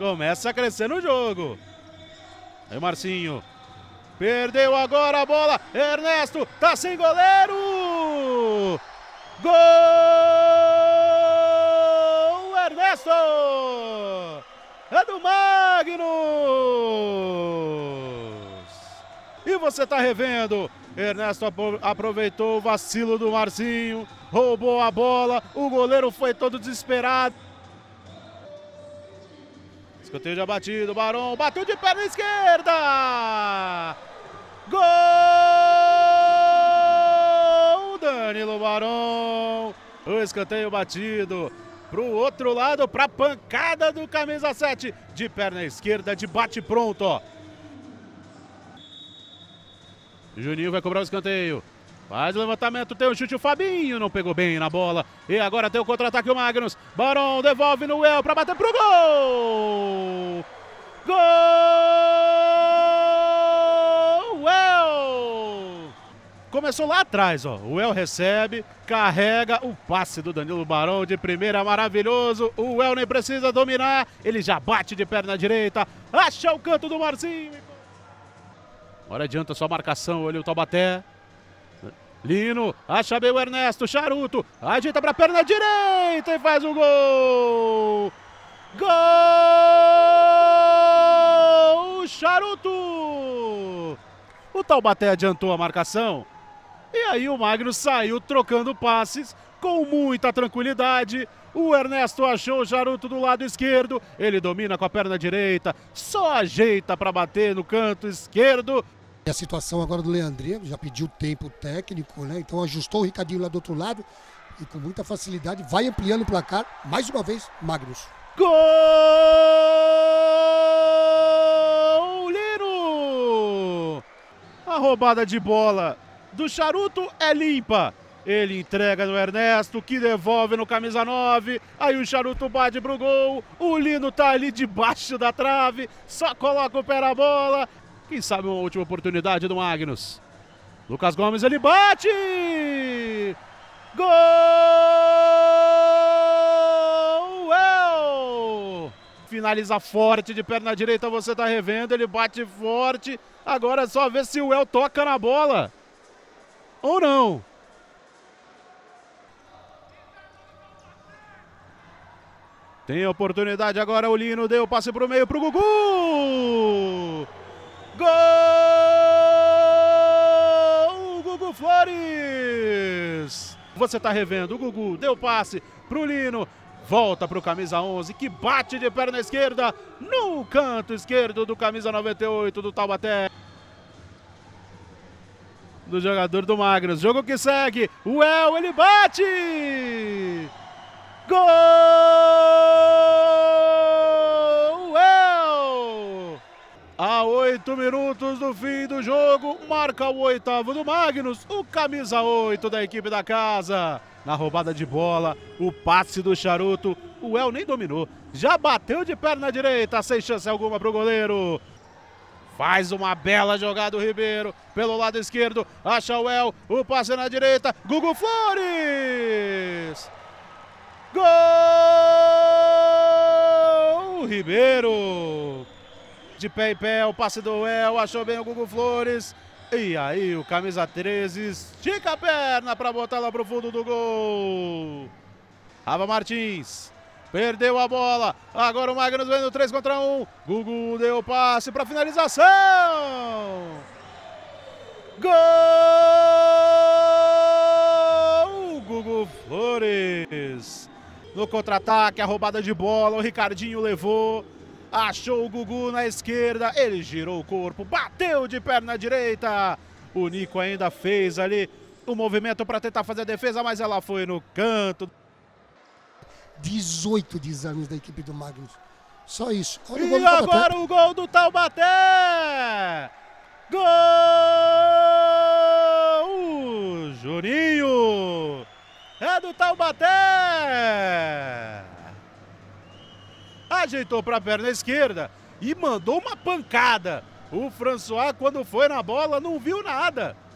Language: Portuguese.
Começa a crescer no jogo. Aí o Marcinho. Perdeu agora a bola. Ernesto tá sem goleiro. Gol! Ernesto! É do Magnus! E você tá revendo. Ernesto aproveitou o vacilo do Marcinho, roubou a bola, o goleiro foi todo desesperado. Escanteio já batido, Barão bateu de perna esquerda! Gol! Danilo Barão. O escanteio batido pro outro lado, pra pancada do camisa 7, de perna esquerda, de bate pronto, ó. Juninho vai cobrar o escanteio. Faz o levantamento, tem o um chute, o Fabinho não pegou bem na bola. E agora tem o contra-ataque, o Magnus. Barão devolve no El para bater pro gol! Gol! El! Começou lá atrás, ó. O El recebe, carrega o passe do Danilo Barão de primeira, maravilhoso. O El nem precisa dominar, ele já bate de perna direita, acha o canto do Marzinho. Agora adianta só a marcação, olha o Taubaté. Lino, acha bem o Ernesto, Charuto, ajeita a perna direita e faz o gol! Gol! Charuto! O Taubaté adiantou a marcação e aí o Magno saiu trocando passes com muita tranquilidade. O Ernesto achou o Charuto do lado esquerdo, ele domina com a perna direita, só ajeita para bater no canto esquerdo. E a situação agora do Leandrinho, já pediu tempo técnico, né? Então ajustou o Ricardinho lá do outro lado e com muita facilidade vai ampliando o placar. Mais uma vez, Magnus. Goleiro! A roubada de bola do Charuto é limpa. Ele entrega no Ernesto, que devolve no camisa 9. Aí o Charuto bate pro gol. O Lino tá ali debaixo da trave, só coloca o pé na bola. Quem sabe uma última oportunidade do Magnus. Lucas Gomes, ele bate! Gol! El! É Finaliza forte de perna direita, você tá revendo, ele bate forte. Agora é só ver se o El toca na bola. Ou não. Tem oportunidade agora, o Lino deu passe pro meio pro Gugu! Flores. Você está revendo, o Gugu deu passe para o Lino, volta para o camisa 11, que bate de perna esquerda no canto esquerdo do camisa 98 do Taubaté. Do jogador do Magnus. Jogo que segue. O El, ele bate! Gol! 8 minutos do fim do jogo, marca o oitavo do Magnus, o camisa 8 da equipe da casa. Na roubada de bola, o passe do Charuto, o El nem dominou, já bateu de perna direita, sem chance alguma para o goleiro. Faz uma bela jogada o Ribeiro, pelo lado esquerdo, acha o El, o passe na direita, Gugu Flores! Gol! Ribeiro! de pé em pé, o passe do El, achou bem o Gugu Flores. E aí o camisa 13 estica a perna para botar lá pro fundo do gol. Rafa Martins perdeu a bola. Agora o Magnus vem no 3 contra 1. Gugu deu passe para finalização. Gol! Gugu Flores. No contra-ataque, a roubada de bola, o Ricardinho levou. Achou o Gugu na esquerda, ele girou o corpo, bateu de perna direita. O Nico ainda fez ali o movimento para tentar fazer a defesa, mas ela foi no canto. 18 desarmes da equipe do Magnus. Só isso. Olha e o agora o gol do Taubaté! Gol! O Juninho! É do Taubaté! ajeitou para a perna esquerda e mandou uma pancada. O François, quando foi na bola, não viu nada.